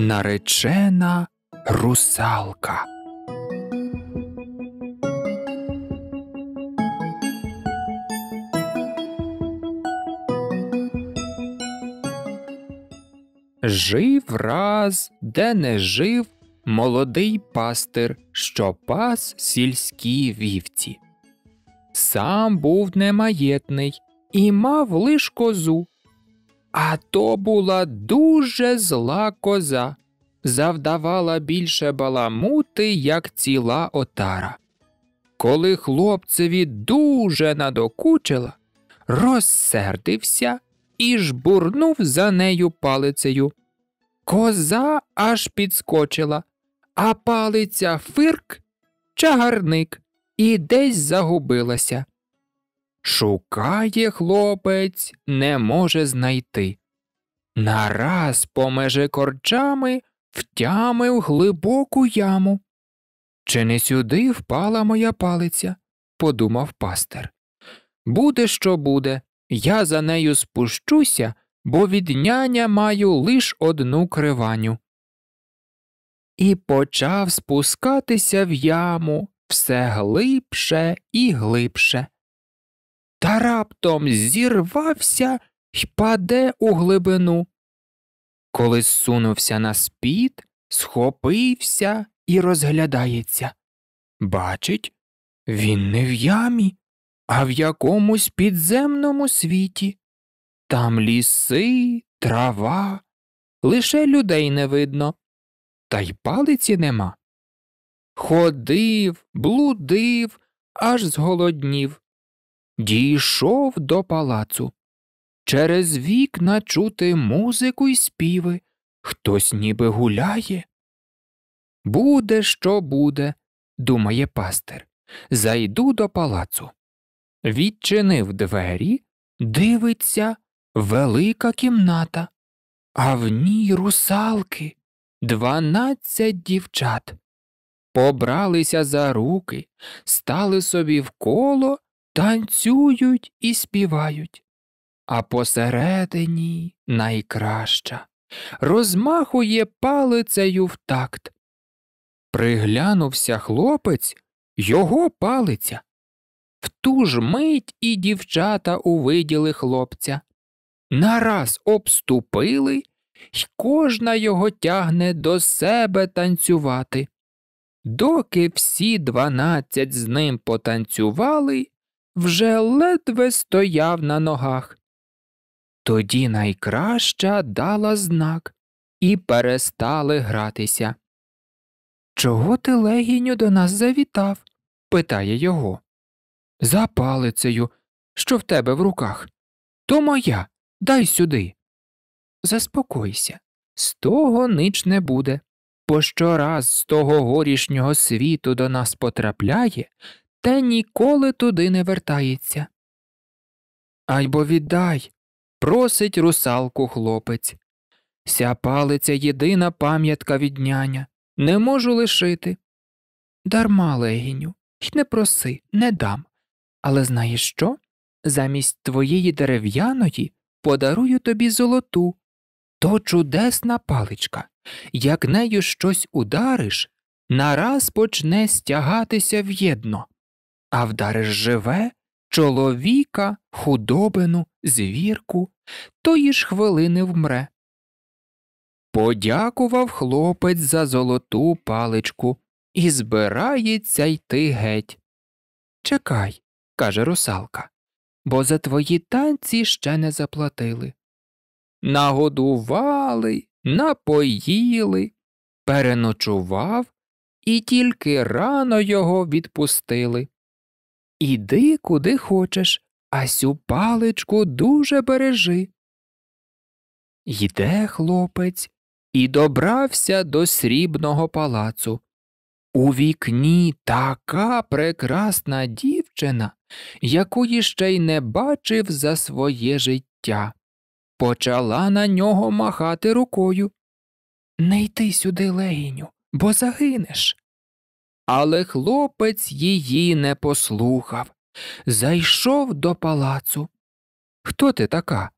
Наречена русалка. Жив раз, де не жив молодий пастир, що пас сільські вівці. Сам був немаєтний і мав лиш козу, а то була дуже зла коза, завдавала більше баламути, як ціла отара. Коли хлопцеві дуже надокучила, розсердився і жбурнув за нею палицею. Коза аж підскочила, а палиця фирк чагарник і десь загубилася. Шукає хлопець, не може знайти. Нараз по межі корчами втямив глибоку яму. Чи не сюди впала моя палиця? подумав пастир. Буде, що буде, я за нею спущуся, бо від няня маю лиш одну криваню. І почав спускатися в яму все глибше і глибше та раптом зірвався й паде у глибину. Коли сунувся на спід, схопився і розглядається. Бачить, він не в ямі, а в якомусь підземному світі. Там ліси, трава, лише людей не видно, та й палиці нема. Ходив, блудив, аж зголоднів дійшов до палацу. Через вікна чути музику й співи, хтось ніби гуляє. Буде, що буде, думає пастир. Зайду до палацу. Відчинив двері, дивиться велика кімната, а в ній русалки дванадцять дівчат. Побралися за руки, стали собі в коло танцюють і співають, а посередині найкраща розмахує палицею в такт. Приглянувся хлопець, його палиця. В ту ж мить і дівчата увиділи хлопця. Нараз обступили, й кожна його тягне до себе танцювати. Доки всі дванадцять з ним потанцювали, вже ледве стояв на ногах. Тоді найкраща дала знак і перестали гратися. Чого ти легіню до нас завітав? питає його. За палицею, що в тебе в руках. То моя, дай сюди. Заспокойся, з того нич не буде, бо щораз з того горішнього світу до нас потрапляє, те ніколи туди не вертається. Айбо віддай. просить русалку хлопець. Ся палиця єдина пам'ятка від няня. Не можу лишити. Дарма, легіню, й не проси, не дам. Але знаєш що? Замість твоєї дерев'яної подарую тобі золоту. То чудесна паличка. Як нею щось удариш, нараз почне стягатися в'єдно а вдариш живе, чоловіка, худобину, звірку, тої ж хвилини вмре. Подякував хлопець за золоту паличку і збирається йти геть. Чекай, каже русалка, бо за твої танці ще не заплатили. Нагодували, напоїли, переночував і тільки рано його відпустили. Іди куди хочеш, а сю паличку дуже бережи. Йде хлопець і добрався до срібного палацу. У вікні така прекрасна дівчина, якої ще й не бачив за своє життя. Почала на нього махати рукою. Не йти сюди, Леїню, бо загинеш. Але хлопець її не послухав. Зайшов до палацу. Хто ти така?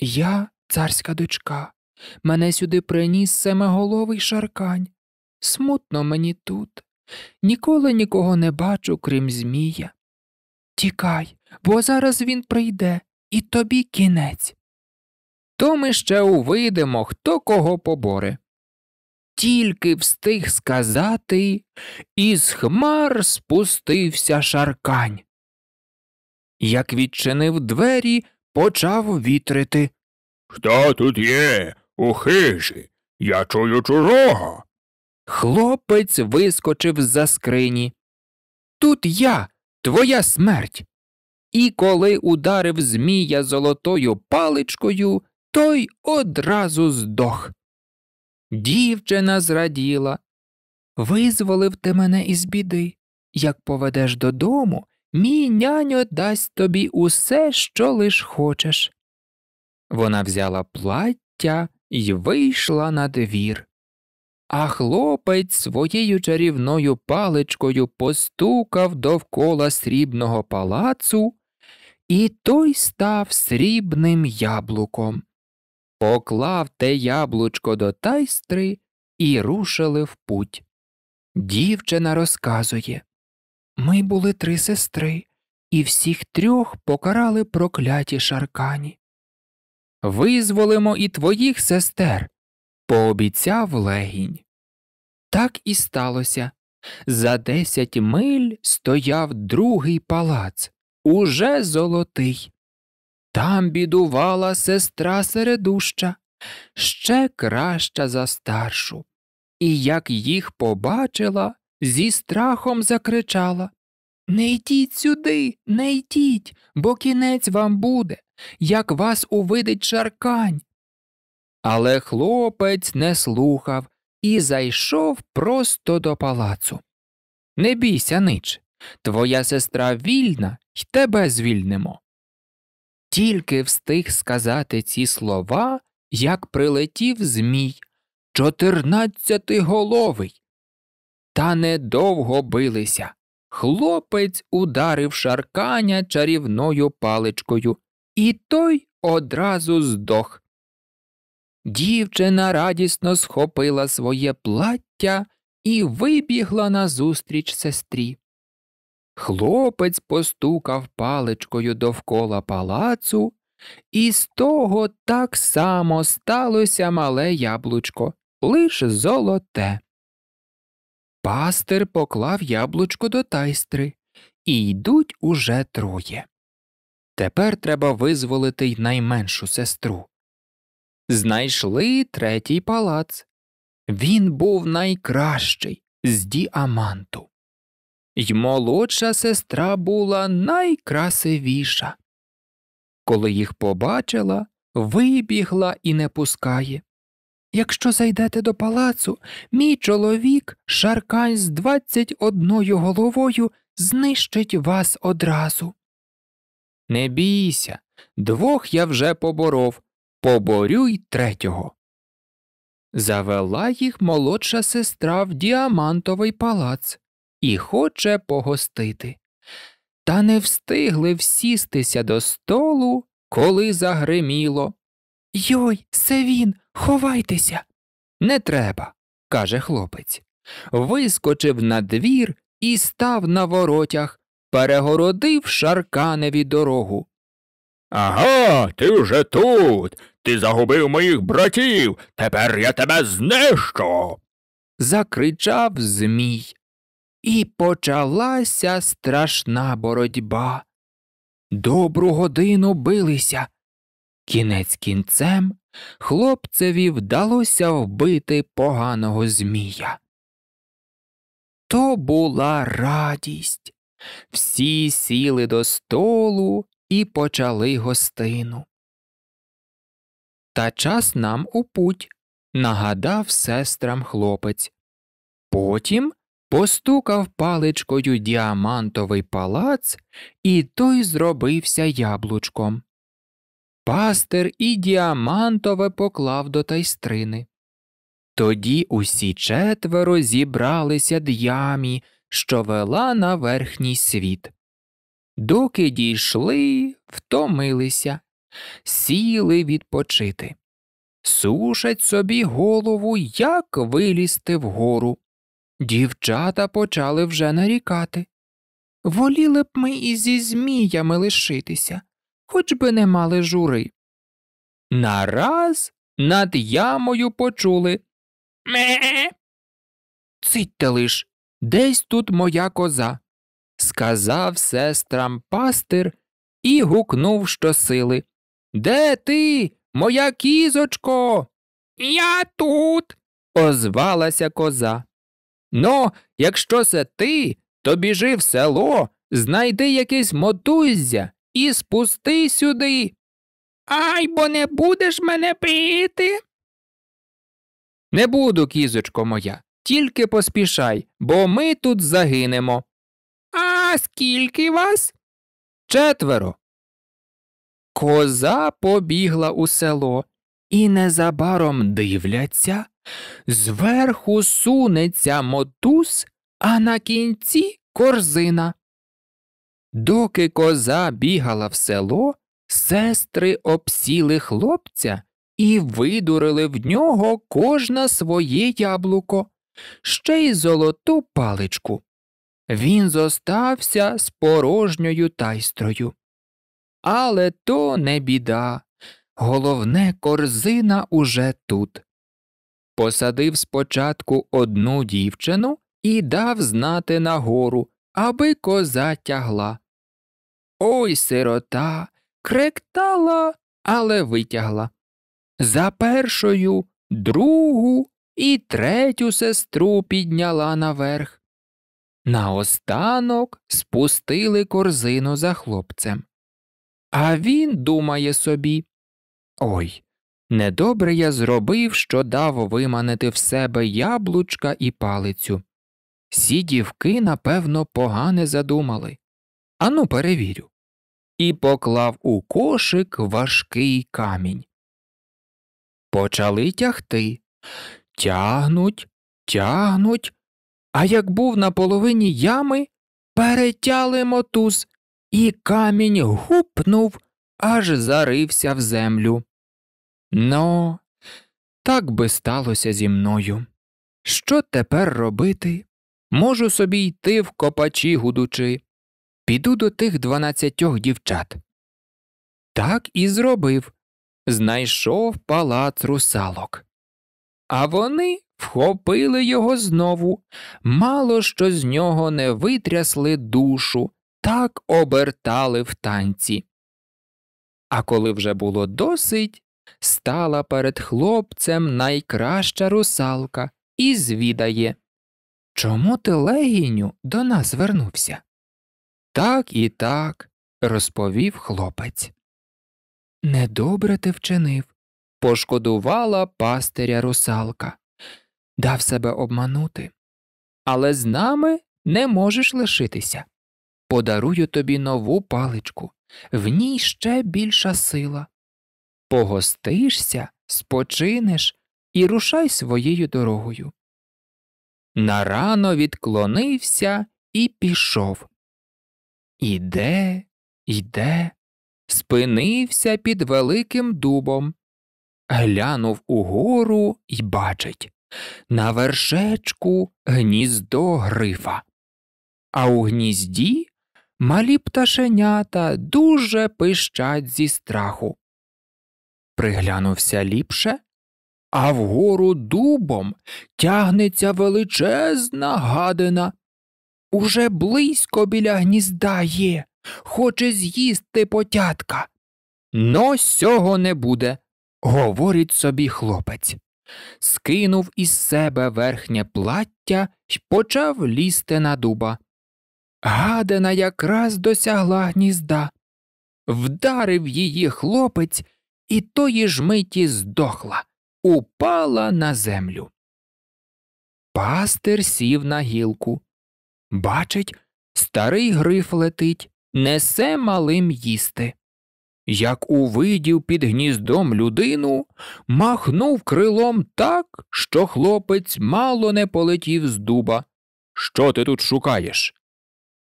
Я царська дочка. Мене сюди приніс семиголовий шаркань. Смутно мені тут. Ніколи нікого не бачу, крім Змія. Тікай, бо зараз він прийде, і тобі кінець. То ми ще увидимо, хто кого поборе тільки встиг сказати, із хмар спустився шаркань. Як відчинив двері, почав вітрити. Хто тут є у хижі? Я чую чужого. Хлопець вискочив з за скрині. Тут я, твоя смерть. І коли ударив Змія золотою паличкою, той одразу здох. Дівчина зраділа. Визволив ти мене із біди. Як поведеш додому, мій няньо дасть тобі усе, що лиш хочеш. Вона взяла плаття і вийшла на двір. А хлопець своєю чарівною паличкою постукав довкола срібного палацу, і той став срібним яблуком. Поклав те яблучко до тайстри і рушили в путь. Дівчина розказує Ми були три сестри, і всіх трьох покарали прокляті шаркані. Визволимо і твоїх сестер, пообіцяв легінь. Так і сталося. За десять миль стояв другий палац, уже золотий. Там бідувала сестра середуща, ще краща за старшу, і як їх побачила, зі страхом закричала Не йдіть сюди, не йдіть, бо кінець вам буде, як вас увидить шаркань. Але хлопець не слухав і зайшов просто до палацу. Не бійся, нич, твоя сестра вільна й тебе звільнимо. Тільки встиг сказати ці слова, як прилетів Змій чотирнадцятиголовий. Та недовго билися. Хлопець ударив шарканя чарівною паличкою, і той одразу здох. Дівчина радісно схопила своє плаття і вибігла назустріч сестрі. Хлопець постукав паличкою довкола палацу, і з того так само сталося мале яблучко, лиш золоте. Пастир поклав яблучко до тайстри, і йдуть уже троє. Тепер треба визволити й найменшу сестру. Знайшли третій палац. Він був найкращий з діаманту й молодша сестра була найкрасивіша. Коли їх побачила, вибігла і не пускає. Якщо зайдете до палацу, мій чоловік, шаркань з двадцять одною головою, знищить вас одразу. Не бійся, двох я вже поборов, поборю й третього. Завела їх молодша сестра в діамантовий палац і хоче погостити. Та не встигли всістися до столу, коли загриміло. Йой, це він, ховайтеся. Не треба, каже хлопець. Вискочив на двір і став на воротях, перегородив шарканеві дорогу. Ага, ти вже тут. Ти загубив моїх братів. Тепер я тебе знищу. Закричав Змій. І почалася страшна боротьба. Добру годину билися. Кінець кінцем хлопцеві вдалося вбити поганого Змія. То була радість. Всі сіли до столу і почали гостину. Та час нам у путь, нагадав сестрам хлопець. Потім постукав паличкою діамантовий палац, і той зробився яблучком. Пастир і діамантове поклав до тайстрини. Тоді усі четверо зібралися до ямі, що вела на верхній світ. Доки дійшли, втомилися, сіли відпочити. Сушать собі голову, як вилізти вгору. Дівчата почали вже нарікати. Воліли б ми і зі зміями лишитися, хоч би не мали жури. Нараз над ямою почули Ме. Цитьте лиш, десь тут моя коза. Сказав сестрам пастир і гукнув щосили. Де ти, моя кізочко? Я тут, озвалася коза. Но, ну, якщо це ти, то біжи в село, знайди якесь мотуззя і спусти сюди. Ай, бо не будеш мене пити. Не буду, кізочко моя, тільки поспішай, бо ми тут загинемо. А скільки вас? Четверо. Коза побігла у село і незабаром дивляться, зверху сунеться мотуз, а на кінці корзина. Доки коза бігала в село, сестри обсіли хлопця і видурили в нього кожна своє яблуко, ще й золоту паличку. Він зостався з порожньою тайстрою. Але то не біда. Головне, корзина уже тут. Посадив спочатку одну дівчину і дав знати нагору, аби коза тягла. Ой сирота кректала, але витягла. За першою другу і третю сестру підняла наверх. Наостанок спустили корзину за хлопцем. А він думає собі Ой, недобре я зробив, що дав виманити в себе яблучка і палицю. Сі дівки, напевно, погане задумали. Ану, перевірю. І поклав у кошик важкий камінь. Почали тягти. Тягнуть, тягнуть. А як був на половині ями, перетяли мотуз, і камінь гупнув аж зарився в землю. Ну, так би сталося зі мною. Що тепер робити? Можу собі йти в копачі гудучи. Піду до тих дванадцятьох дівчат. Так і зробив. Знайшов палац русалок. А вони вхопили його знову, мало що з нього не витрясли душу, так обертали в танці. А коли вже було досить, стала перед хлопцем найкраща русалка і звідає Чому ти легіню до нас вернувся? Так і так, розповів хлопець. Недобре ти вчинив, пошкодувала пастиря русалка, дав себе обманути. Але з нами не можеш лишитися. Подарую тобі нову паличку в ній ще більша сила. Погостишся, спочинеш і рушай своєю дорогою. Нарано відклонився і пішов. Іде, йде, спинився під великим дубом, глянув угору і бачить на вершечку гніздо грифа, а у гнізді Малі пташенята дуже пищать зі страху. Приглянувся ліпше, а вгору дубом тягнеться величезна гадина. Уже близько біля гнізда є, хоче з'їсти потятка. Но сього не буде, говорить собі хлопець. Скинув із себе верхнє плаття й почав лізти на дуба. Гадена якраз досягла гнізда, вдарив її хлопець, і тої ж миті здохла, упала на землю. Пастир сів на гілку. Бачить, старий гриф летить, несе малим їсти. Як увидів під гніздом людину, махнув крилом так, що хлопець мало не полетів з дуба. Що ти тут шукаєш?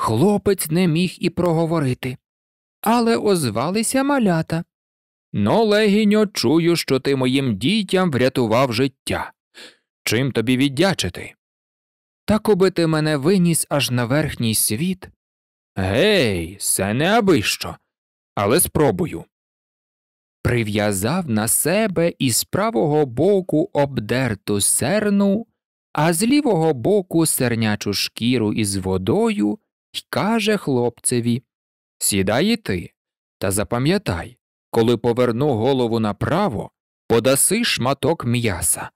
Хлопець не міг і проговорити. Але озвалися малята. Но легіньо, чую, що ти моїм дітям врятував життя. Чим тобі віддячити? Та коби ти мене виніс аж на верхній світ. Гей, це не аби Але спробую. Прив'язав на себе із правого боку обдерту серну, а з лівого боку сернячу шкіру із водою й каже хлопцеві Сідай і ти, та запам'ятай, коли поверну голову направо, подаси шматок м'яса,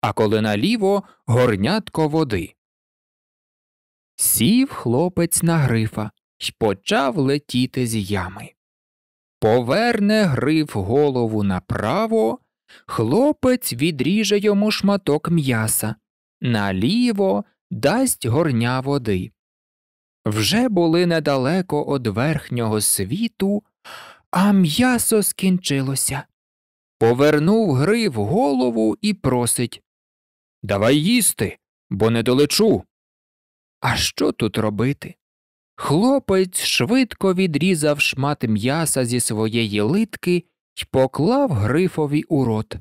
а коли наліво горнятко води. Сів хлопець на грифа й почав летіти з ями. Поверне гриф голову направо, хлопець відріже йому шматок м'яса, наліво дасть горня води вже були недалеко од верхнього світу, а м'ясо скінчилося. Повернув грив голову і просить Давай їсти, бо не долечу. А що тут робити? Хлопець швидко відрізав шмат м'яса зі своєї литки й поклав грифові у рот.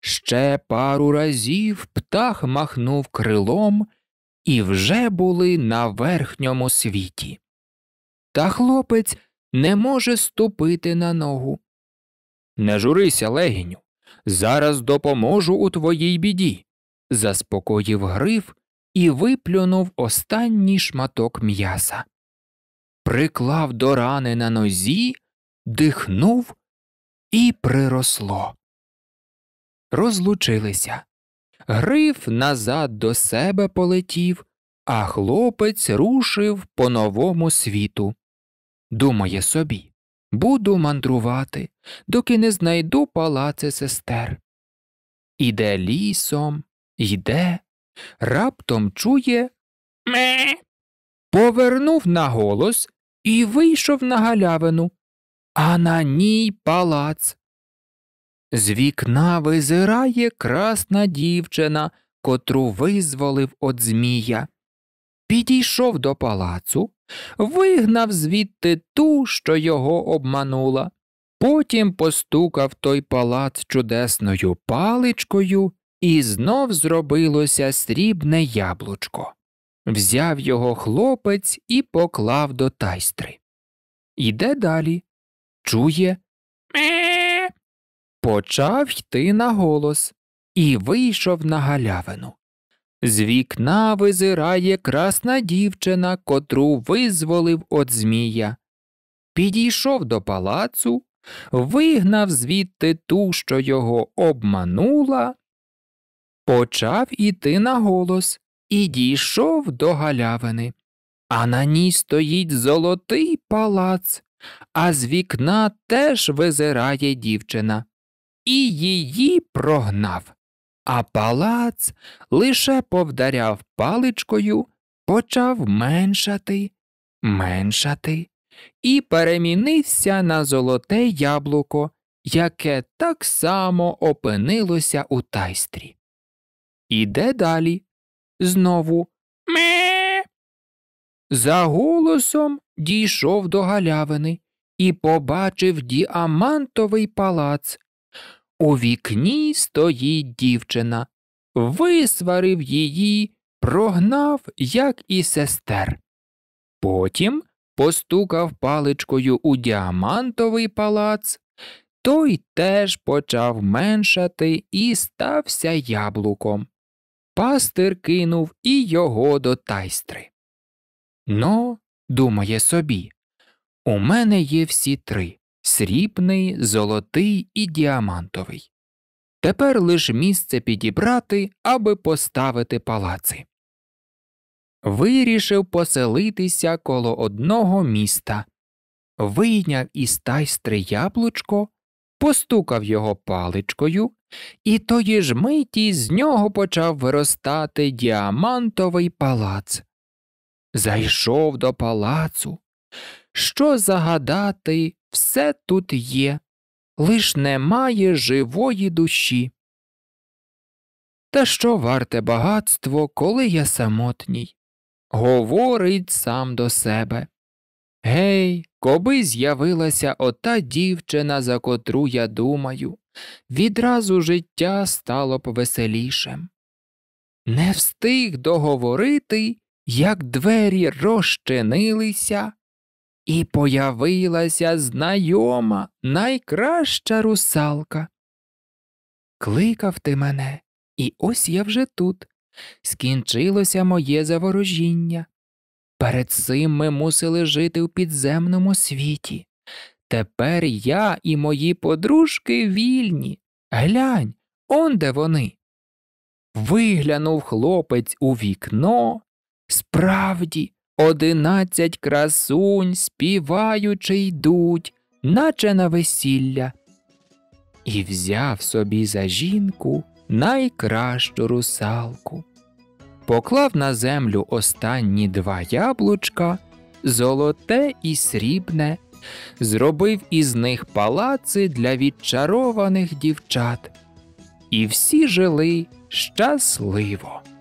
Ще пару разів птах махнув крилом і вже були на верхньому світі. Та хлопець не може ступити на ногу. Не журися, легіню. Зараз допоможу у твоїй біді. заспокоїв гриф і виплюнув останній шматок м'яса. Приклав до рани на нозі, дихнув і приросло. Розлучилися. Гриф назад до себе полетів, а хлопець рушив по новому світу. Думає собі, буду мандрувати, доки не знайду палаци сестер. Іде лісом, йде, раптом чує ме. Повернув на голос і вийшов на галявину, а на ній палац. З вікна визирає красна дівчина, котру визволив од Змія. Підійшов до палацу, вигнав звідти ту, що його обманула. Потім постукав той палац чудесною паличкою, і знов зробилося срібне яблучко. Взяв його хлопець і поклав до тайстри. Іде далі. Чує почав йти на голос і вийшов на галявину. З вікна визирає красна дівчина, котру визволив от Змія. Підійшов до палацу, вигнав звідти ту, що його обманула, почав іти на голос і дійшов до галявини. А на ній стоїть золотий палац, а з вікна теж визирає дівчина і її прогнав, а палац лише повдаряв паличкою, почав меншати, меншати і перемінився на золоте яблуко, яке так само опинилося у тайстрі. Іде далі. Знову ме. За голосом дійшов до галявини і побачив діамантовий палац, у вікні стоїть дівчина. Висварив її, прогнав, як і сестер. Потім постукав паличкою у діамантовий палац, той теж почав меншати і стався яблуком. Пастир кинув і його до тайстри. Но, «Ну, думає собі, у мене є всі три срібний, золотий і діамантовий. Тепер лиш місце підібрати, аби поставити палаци. Вирішив поселитися коло одного міста, вийняв із тайстри яблучко, постукав його паличкою, і тої ж миті з нього почав виростати діамантовий палац. Зайшов до палацу. Що загадати, все тут є, лиш немає живої душі. Та що варте багатство, коли я самотній? Говорить сам до себе. Гей, коби з'явилася ота дівчина, за котру я думаю, відразу життя стало б веселішим. Не встиг договорити, як двері розчинилися, і появилася знайома, найкраща русалка. Кликав ти мене, і ось я вже тут. Скінчилося моє заворожіння. Перед цим ми мусили жити в підземному світі. Тепер я і мої подружки вільні. Глянь, он де вони. Виглянув хлопець у вікно. Справді, Одинадцять красунь, співаючи, йдуть, наче на весілля. І взяв собі за жінку найкращу русалку. Поклав на землю останні два яблучка, золоте і срібне, зробив із них палаци для відчарованих дівчат. І всі жили щасливо.